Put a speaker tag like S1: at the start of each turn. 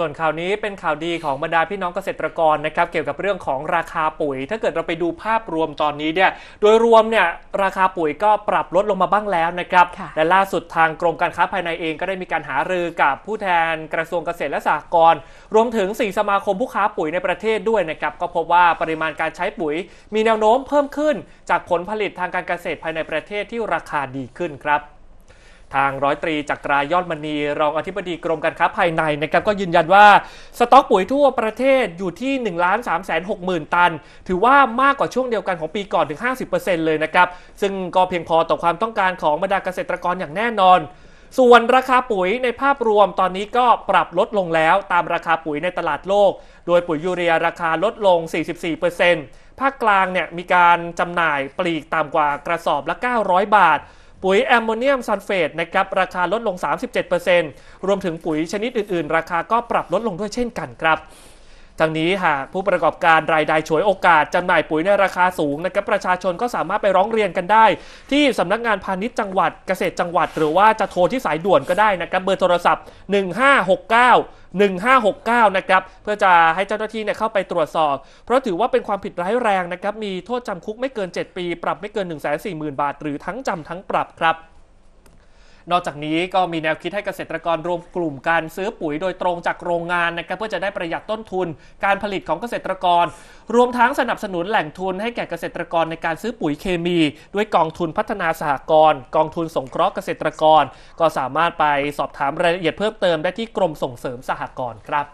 S1: ส่วนข่าวนี้เป็นข่าวดีของบรรดาพี่น้องเกษตรกรนะครับ เกี่ยวกับเรื่องของราคาปุ๋ย ถ้าเกิดเราไปดูภาพรวมตอนนี้เนี่ยโดยรวมเนี่ยราคาปุ๋ยก็ปรับลดลงมาบ้างแล้วนะครับและล่าสุดทางกรมการค้าภายในเองก็ได้มีการหารือกับผู้แทน กระทรวงเกษตรและสหกรณ์รวมถึงสี่สมาคมผู้ค้าปุ๋ยในประเทศด้วยนะครับก็พบว่าปริมาณการใช้ปุ๋ย มีแนวโน้มเพิ่มขึ้น จากผลผลิตทางการเกษตรภายในประเทศที่ราคาดีขึ้นครับทางร้อยตรีจักรายอดมณีรองอธิบดีกรมการค้าภายในนะครับก็ยืนยันว่า สต็อกปุ๋ยทั่วประเทศอยู่ที่1นึ่งล้านสามแสนหกหมื่นตัน ถือว่ามากกว่าช่วงเดียวกันของปีก่อนถึง 50%เลยนะครับ ซึ่งก็เพียงพอต่อความต้องการของบรรดาเกษตรกรอย่างแน่นอน ส่วนราคาปุ๋ยในภาพรวมตอนนี้ก็ปรับลดลงแล้วตามราคาปุ๋ยในตลาดโลก โดยปุ๋ยยูเรียราคาลดลง44%ภาคกลางเนี่ยมีการจำหน่ายปลีกต่ำกว่ากระสอบละ900บาทปุ๋ยแอมโมเนียมซัลเฟตนะครับ ราคาลดลง 37%รวมถึงปุ๋ยชนิดอื่น ๆ ราคาก็ปรับลดลงด้วยเช่นกันครับทั้งนี้หากผู้ประกอบการรายใดฉวยโอกาสจำหน่ายปุ๋ยในราคาสูง นะครับ ประชาชนก็สามารถไปร้องเรียนกันได้ ที่สำนักงานพาณิชย์จังหวัดเกษตรจังหวัดหรือว่าจะโทรที่สายด่วนก็ได้นะครับ เบอร์โทรศัพท์ 1569 1569 นะครับ เพื่อจะให้เจ้าหน้าที่เนี่ยเข้าไปตรวจสอบ เพราะถือว่าเป็นความผิดร้ายแรงนะครับมีโทษจำคุกไม่เกิน 7 ปี ปรับไม่เกิน 1,40,000 บาท หรือทั้งจำทั้งปรับครับนอกจากนี้ก็มีแนวคิดให้เกษตรกร รวมกลุ่มการซื้อปุ๋ยโดยตรงจากโรงงานนะครับเพื่อจะได้ประหยัดต้นทุนการผลิตของเกษตรกร รวมทั้งสนับสนุนแหล่งทุนให้แก่เกษตรกรในการซื้อปุ๋ยเคมี ด้วยกองทุนพัฒนาสหกรณ์กองทุนสงเคราะห์เกษตรกร ก็สามารถไปสอบถามรายละเอียดเพิ่มเติมได้ที่กรมส่งเสริมสหกรณ์ครับ